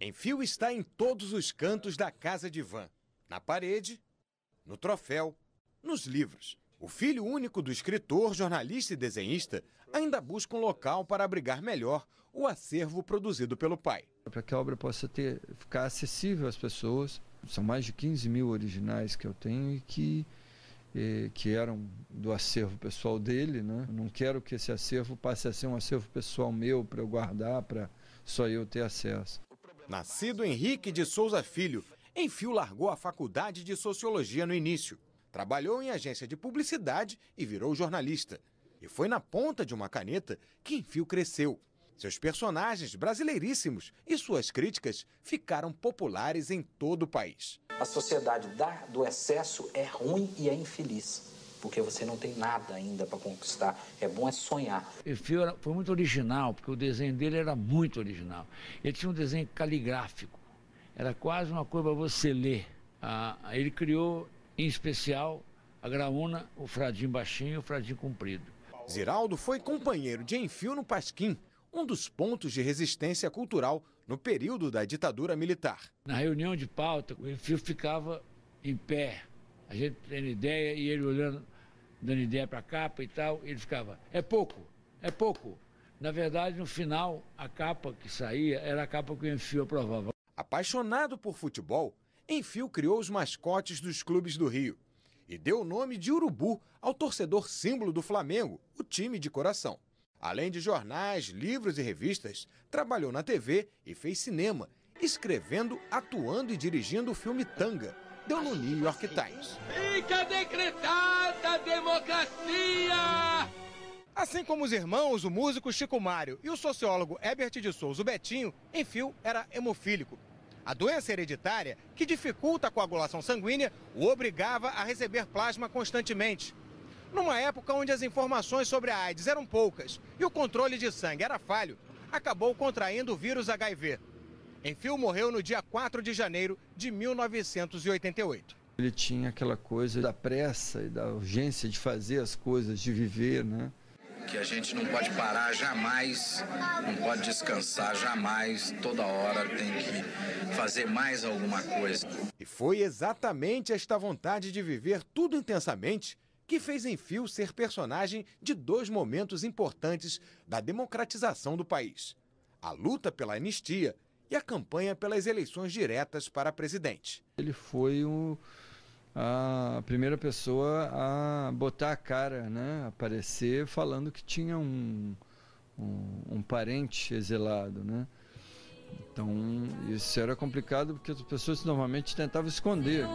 Enfio está em todos os cantos da casa de Van. Na parede, no troféu, nos livros. O filho único do escritor, jornalista e desenhista ainda busca um local para abrigar melhor o acervo produzido pelo pai. Para que a obra possa ter, ficar acessível às pessoas, são mais de 15 mil originais que eu tenho e que, eh, que eram do acervo pessoal dele. Né? não quero que esse acervo passe a ser um acervo pessoal meu para eu guardar, para só eu ter acesso. Nascido Henrique de Souza Filho, Enfio largou a faculdade de sociologia no início. Trabalhou em agência de publicidade e virou jornalista. E foi na ponta de uma caneta que Enfio cresceu. Seus personagens brasileiríssimos e suas críticas ficaram populares em todo o país. A sociedade da, do excesso é ruim e é infeliz porque você não tem nada ainda para conquistar. É bom é sonhar. O Fio foi muito original, porque o desenho dele era muito original. Ele tinha um desenho caligráfico, era quase uma coisa para você ler. Ah, ele criou, em especial, a graúna, o fradinho baixinho e o fradinho comprido. Ziraldo foi companheiro de Enfio no Pasquim, um dos pontos de resistência cultural no período da ditadura militar. Na reunião de pauta, o Enfio ficava em pé, a gente tendo ideia e ele olhando, dando ideia para a capa e tal, ele ficava, é pouco, é pouco. Na verdade, no final, a capa que saía era a capa que o Enfio aprovava. Apaixonado por futebol, Enfio criou os mascotes dos clubes do Rio e deu o nome de Urubu ao torcedor símbolo do Flamengo, o time de coração. Além de jornais, livros e revistas, trabalhou na TV e fez cinema, escrevendo, atuando e dirigindo o filme Tanga, deu no New York Times. Fica decretada a democracia! Assim como os irmãos, o músico Chico Mário e o sociólogo Herbert de Souza, o Betinho, Enfio era hemofílico. A doença hereditária, que dificulta a coagulação sanguínea, o obrigava a receber plasma constantemente. Numa época onde as informações sobre a AIDS eram poucas e o controle de sangue era falho, acabou contraindo o vírus HIV, Enfio morreu no dia 4 de janeiro de 1988. Ele tinha aquela coisa da pressa e da urgência de fazer as coisas, de viver, né? Que a gente não pode parar jamais, não pode descansar jamais, toda hora tem que fazer mais alguma coisa. E foi exatamente esta vontade de viver tudo intensamente que fez Enfio ser personagem de dois momentos importantes da democratização do país: a luta pela anistia e a campanha pelas eleições diretas para presidente. Ele foi o, a primeira pessoa a botar a cara, né? aparecer falando que tinha um, um, um parente exilado. Né? Então isso era complicado porque as pessoas normalmente tentavam esconder.